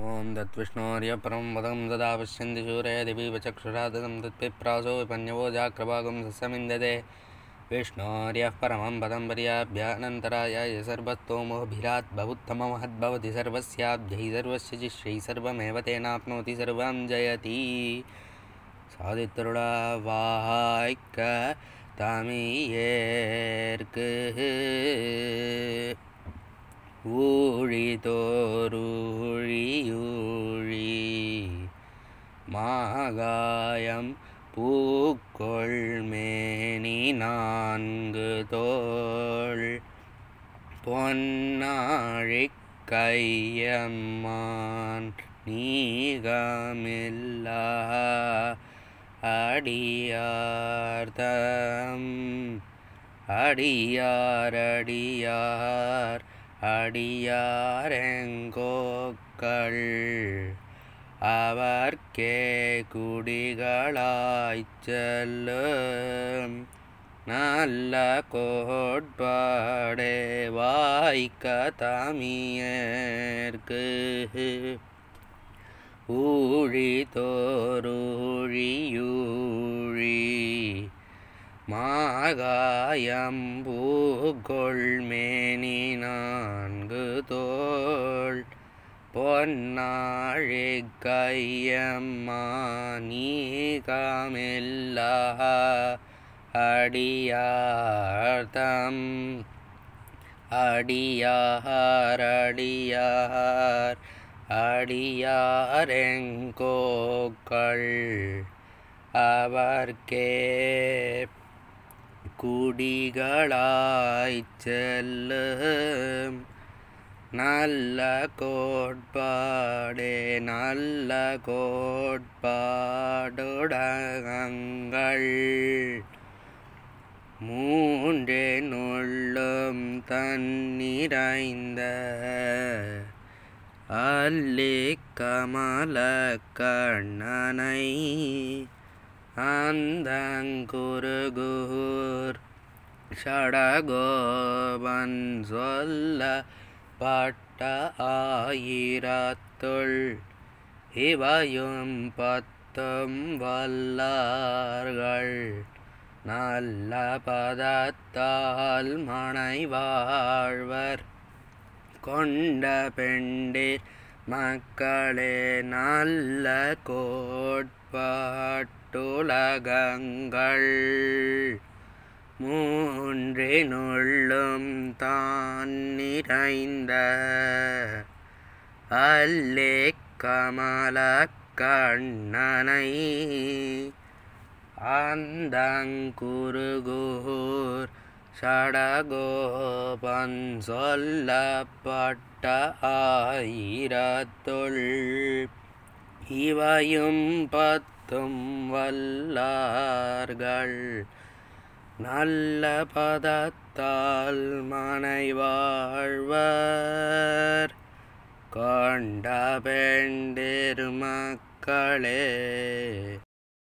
ॐ तद्विष्णोर्य परम पदं तदा पश्य शूरे दिवि वचक्षुरा ददं तत्पिप्रासो विपन्यवो जाक्रभागं सस्समिन्दते विष्णोर्यः परमं पदम पर्याभ्यानन्तराय ये सर्वस्तोमोभिरात् बहुत्तममहद्भवति सर्वस्याब्धि सर्वस्य जिश्री सर्वमेव तेनाप्नोति सर्वं जयति சாதித்தருளா வாய்க்க தமியேற்கு ஆகாயம் பூக்கொள் மேனி நான்கு தோள் பொன்னாழிக் கையம்மான் நீகமில்லா அடியார்த்தம் அடியார் அடியார் அடியாரெங்கோக்கள் அவர்க்கே குடிகளாய்ச் செல்லும் நல்ல கோட்பாடே வாய்க்க தமியர்க்கு ஊழி தோருழியூழி மாகாயம் பூகொள்மேனி நான்கு தோள் பொன்னாழிக்கையம்மா நீகாமில்லா அடியார்த்தம் அடியார் அடியார் அடியாரெங்கோக்கள் அவர்க்கே குடிகளாய்ச் செல்லும் நல்ல கோட்பாடே நல்ல கோட்பாடுடகங்கள் மூன்றே நுள்ளும் தன்னிறைந்த அல்லி கமல கண்ணனை அந்தங்குருகூர் ஷடகோபன் சொல்ல பட்ட ஆயிரத்துள் இவையும் பத்தும் வல்லார்கள் நல்ல பதத்தால் மனைவாழ்வர் கொண்ட பெண்டே மக்களே நல்ல கோட்பாட்டுலகங்கள் மூன்றே நுள்ளும் தான் நிறைந்த அல்லே கமல கண்ணனை அந்தங்குருகூர் சடகோபன் சொல்லப்பட்ட ஆயிரத்துள் இவையும் பத்தும் வல்லார்கள் நல்ல பதத்தால் மனை வாழ்வர் கொண்ட பெண்டெரு மக்களே